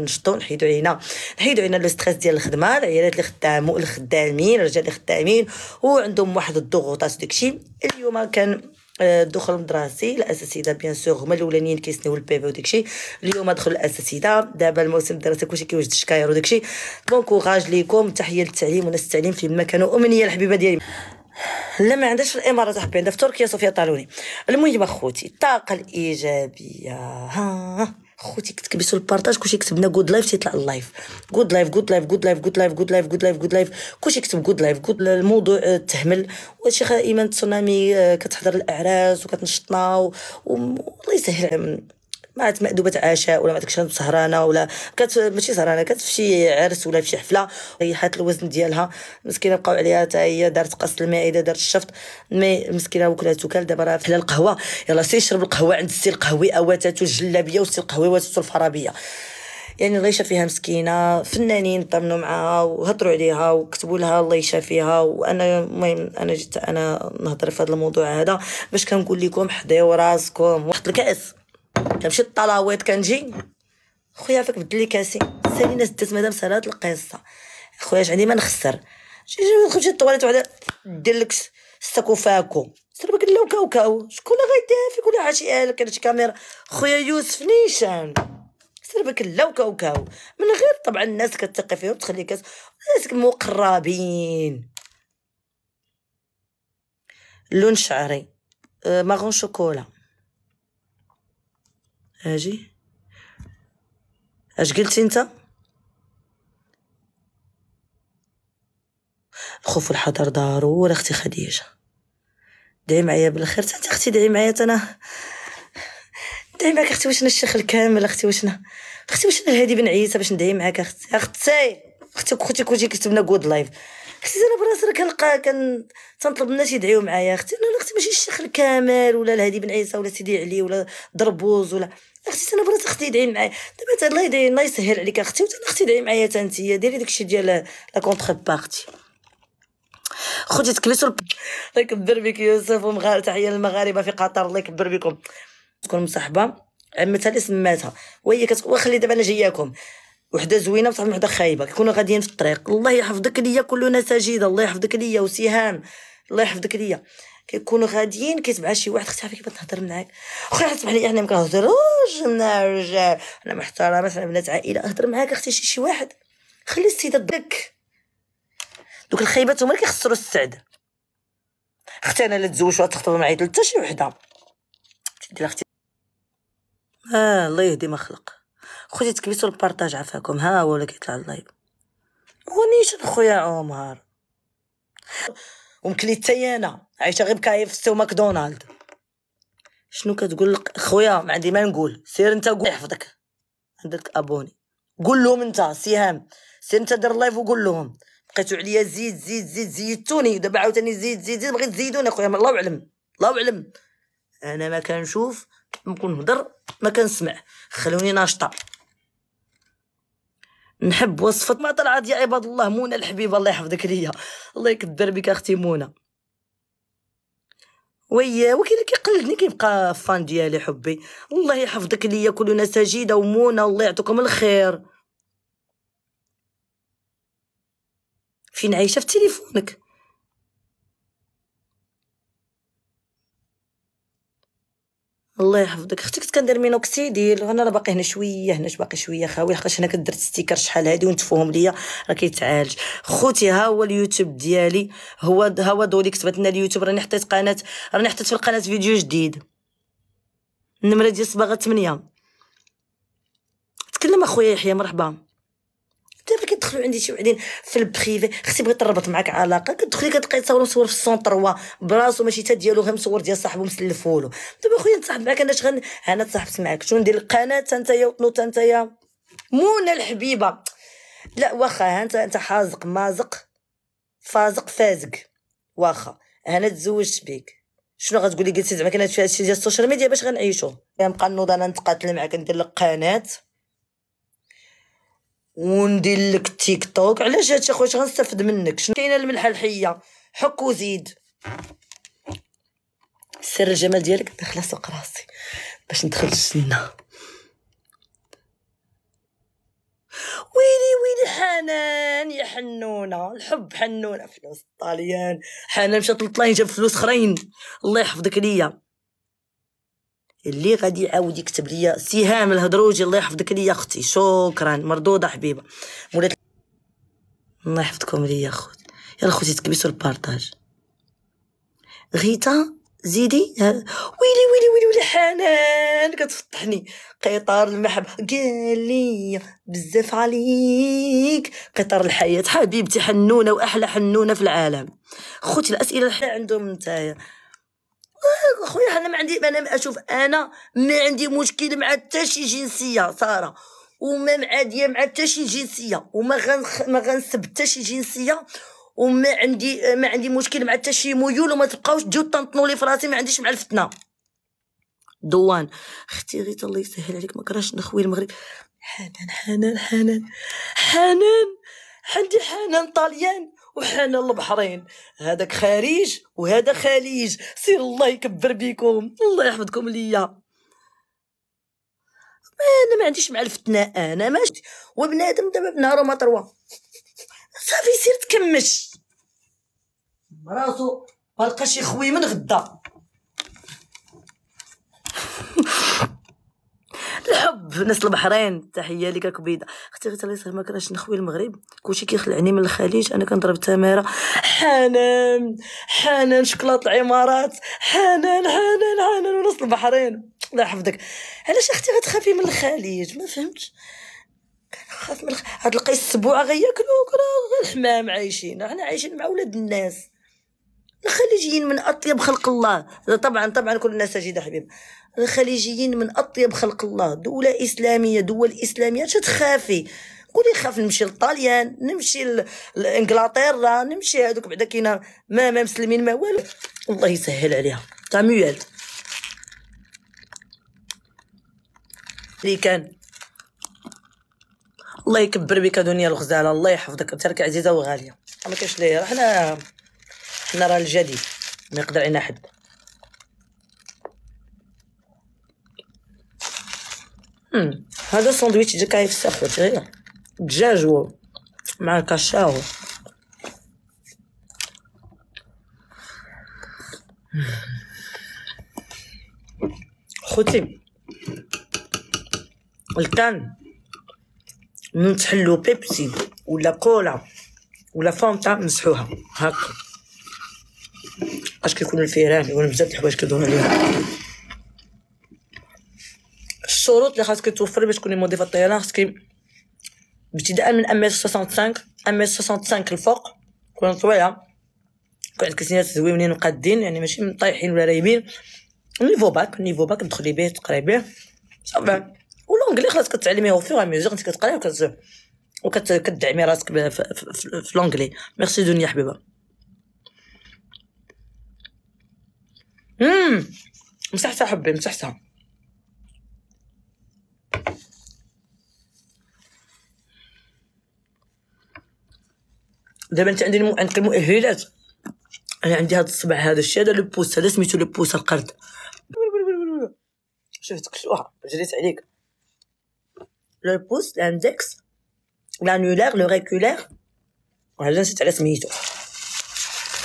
نشطوا نحيدوا علينا نحيدوا علينا لو ستريس ديال الخدمه العيالات اللي خدامو الخدامين الرجال اللي خدامين وعندهم واحد الضغوطات وداكشي اليوم كان آه، دخل المدرسي الاساسيده بيان سور هما الاولانيين كيسنيو البيبي وداكشي اليوم دخل الاساسيده دابا الموسم الدراسي كلشي كيوجد الشكاير وداكشي بون كوراج ليكم تحيه للتعليم وناس التعليم فيما كانوا امنيه الحبيبه ديالي لا ما عندهاش في الامارات احبي عندها في تركيا صوفيا طالوني المهم اخوتي الطاقه الايجابيه ها خوتي كتكبسوا البارطاج كلشي كتبنا جود لايف تيطلع اللايف جود لايف جود لايف جود لايف جود لايف جود لايف جود لايف جود لايف كلشي كتب جود لايف جود الموضوع آه، تهمل وهادشي ايمان تسونامي آه، كتحضر الاعراس وكتنشطنا والله يسهل ما مأدوبة عشاء ولا ما عادكش سهرانه ولا كت ماشي سهرانه كانت في شي عرس ولا في شي حفله ريحات الوزن ديالها مسكينه بقاو عليها حتى هي دارت قص المائده دارت الشفط مي مسكينه وكلات وكال دابا راه حلا القهوه يلا سير شرب القهوه عند السي القهوي واتاتو الجلابيه وسي القهوي واتاتو الفرابيه يعني الله يشافيها مسكينه فنانين طمنوا معاها وهضروا عليها وكتبوا لها الله يشافيها وانا المهم انا جيت انا نهضر في هذا الموضوع هذا باش كنقول لكم حضيو راسكم وحط الكاس كنمشي للطلاويط كنجي خويا فك بدل لي كاسي سالي ناس مدام سالات القصه خويا عندي ما نخسر شي خرجت للطواليت وحده دير لك ساكو فاكو سربك لو كاو كاو شكون اللي غيديها فيك ولا قالك لك شي كاميرا خويا يوسف نيشان سربك لو كاو كاو من غير طبعا الناس كتثقي فيهم تخلي كاس الناس مقربين لون شعري آه، ماغون شوكولا اجي اش قلتي انت الخوف والحذر ضروري اختي خديجه دعي معايا بالخير انت اختي دعي معايا انا دعي معاك اختي واش انا الشيخ الكامل اختي واش انا اختي واش انا الهادي بن عيسى باش ندعي معاك اختي اختي اختي خوتك كوتي كتبنا جود لايف حسيت انا براسي كنلقى كن تنطلب الناس يدعيو معايا اختي انا اختي ماشي الشيخ الكامل ولا الهادي بن عيسى ولا سيدي علي ولا دربوز ولا اختي انا براسي اختي يدعي معايا دابا الله يدعي الله يسهل عليك اختي وانت اختي دعي معايا حتى انت ديري داكشي ديال لا كونتر بارتي خوتي تكبسوا الله يكبر بك يوسف ومغار تحيه للمغاربه في قطر الله يكبر بكم تكون مصاحبه عمتها اللي سماتها وهي كتقول خلي دابا انا جاياكم وحده زوينه بصح وحده خايبه كيكونوا غاديين في الطريق الله يحفظك ليا كلنا سجيده الله يحفظك ليا وسهام الله يحفظك ليا كيكونوا غاديين كيتبع شي واحد اختي عافاك كيفاش نهضر معاك اخي حسب حنا احنا ما كنهضروش رجال انا محترمه حنا بنات عائله اهضر معاك اختي شي, شي واحد خلي السيده دك دوك الخايبات هما اللي كيخسروا السعد اختي انا لا تزوج ولا تخطب معايا حتى شي وحده تدي اختي اه الله يهدي ما خلق خوتي تكبيتو البارطاج عفاكم ها هو اللي كيطلع اللايف ونيشان خويا عمر ومكلي حتى انا عايشه غير بكايف ستو ماكدونالد شنو كتقول خويا ما عندي ما نقول سير انت قول يحفظك عندك ابوني قول لهم انت سهام سير انت دير لايف وقول لهم بقيتو عليا زيد زيد زيد زيدتوني دابا عاوتاني زيد زيد زيد بغيت تزيدوني خويا الله اعلم الله اعلم انا ما كنشوف ما كنهضر ما كنسمع خلوني ناشطه نحب وصفة ما طلعت يا عباد الله منى الحبيبة الله يحفظك ليا الله يكدر بك اختي منى ويا وكاين كيقلدني كيبقى فان ديالي حبي الله يحفظك ليا كلنا سجيدة ومونة الله يعطيكم الخير فين عايشة في تليفونك الله يحفظك اختي كنت كندير مينوكسيديل انا راه باقي هنا شويه هنا باقي شويه خاوي لحقاش انا كدرت ستيكر شحال هادي ونتفوهم ليا راه كيتعالج خوتي ها هو اليوتيوب ديالي هو ها هو دولي كتبت لنا اليوتيوب راني حطيت قناه راني حطيت في القناه فيديو جديد النمره ديال صباغه 8 تكلم اخويا يحيى مرحبا دابا كيدخلوا عندي شي وحدين في البريفي اختي بغيت تربط معاك علاقه كتدخلي كتلقاي تصور صور في السون تروا براسو ماشي حتى ديالو غير مصور ديال صاحبو له دابا خويا نتصاحب معاك انا شغن انا تصاحبت معاك شنو ندير القناه يا وطنو يا منى الحبيبه لا واخا انت انت حازق مازق فازق فازق واخا انا تزوجت بك شنو غتقولي قلتي زعما كان هادشي ديال السوشيال ميديا باش غنعيشو كنبقى نوض انا نتقاتل معاك ندير لك قناه وندير لك تيك توك علاش هادشي اخويا غنستافد منك شنو كاينه الملحه الحيه حك وزيد سر الجمال ديالك دخل سوق راسي باش ندخل الجنه ويلي ويلي حنان يا حنونه الحب حنونه فلوس الطاليان حنان مشات للطلاين جاب فلوس خرين الله يحفظك ليا اللي غادي يعاود يكتب ليا سهام الهضروجي الله يحفظك ليا اختي شكرا مردوده حبيبه مولات الله يحفظكم ليا خوت يا خوتي تكبسوا البارطاج غيتا زيدي ويلي ويلي ويلي ويلي حنان كتفطحني قطار المحبة قال لي بزاف عليك قطار الحياة حبيبتي حنونة وأحلى حنونة في العالم خوتي الأسئلة اللي عندهم نتايا آه، اخويا انا ما عندي انا اشوف انا ما عندي مشكل مع حتى شي جنسيه ساره وما معاديه مع حتى شي جنسيه وما غنخ... ما غنسب حتى شي جنسيه وما عندي ما عندي مشكل مع حتى شي ميول وما تبقاوش تجيو تنطنوا لي في راسي ما عنديش مع الفتنه دوان اختي غيت الله يسهل عليك ما نخوي المغرب حنان حنان حنان حنان عندي حنان طاليان وحنا البحرين هذاك خارج وهذا خليج سير الله يكبر بكم الله يحفظكم ليا انا ما عنديش مع الفتنه انا ماشي وبنادم دابا بنهار وما تروا صافي سير تكمش مراسو ما لقاش خوي من غدا الحب ناس البحرين تحيه لك كبيده اختي غير الله ما كرهش نخوي المغرب كلشي كيخلعني من الخليج انا كنضرب تماره حنان حنان شكلاط العمارات حنان حنان حنان وناس البحرين الله يحفظك علاش اختي غتخافي من الخليج ما فهمتش كنخاف من الخ... هاد القيس السبوعه غياكلوك راه غير الحمام عايشين احنا عايشين مع ولاد الناس الخليجيين من اطيب خلق الله طبعا طبعا كل الناس ساجده حبيب الخليجيين من اطيب خلق الله دوله اسلاميه دول اسلاميه اش تخافي قولي نخاف نمشي للطاليان نمشي لانجلترا نمشي هذوك بعدا كاينه ما ما مسلمين ما والو الله يسهل عليها تاع ميال اللي كان الله يكبر بك دنيا الغزاله الله يحفظك ترك عزيزه وغاليه ما كاينش ليه حنا حنا راه الجديد ما يقدر علينا حد هذا الساندويتش ديال في ساخوت تغير دجاج مع الكاشاو خوتي الكان من تحلو بيبسي ولا كولا ولا فانتا مسحوها هكا اش كيكون الفيران ولا بزاف د الحوايج كيدوروا عليها الشروط اللي خاصك توفر باش تكوني موظفه الطيران خاصك ابتداء من 165 165 الفوق كون طويله كون عندك سنين زويونين وقادين يعني ماشي طايحين ولا رايبين نيفو باك نيفو باك تدخلي به تقراي به صافي ولونجلي خلاص كتعلميه او فيغ ميزور انت كتقراي وكت وكتدعمي راسك في, لونجلي ميرسي دنيا حبيبه امم مسحتها حبي مسحتها دابا انت عندي الم... عندك المؤهلات انا عندي هذا الصبع هذا الشيء هذا البوس هذا سميتو البوس القرد شفتك شوها جريت عليك لو بوس لاندكس لانولار لو ريكولار وهذا نسيت على سميتو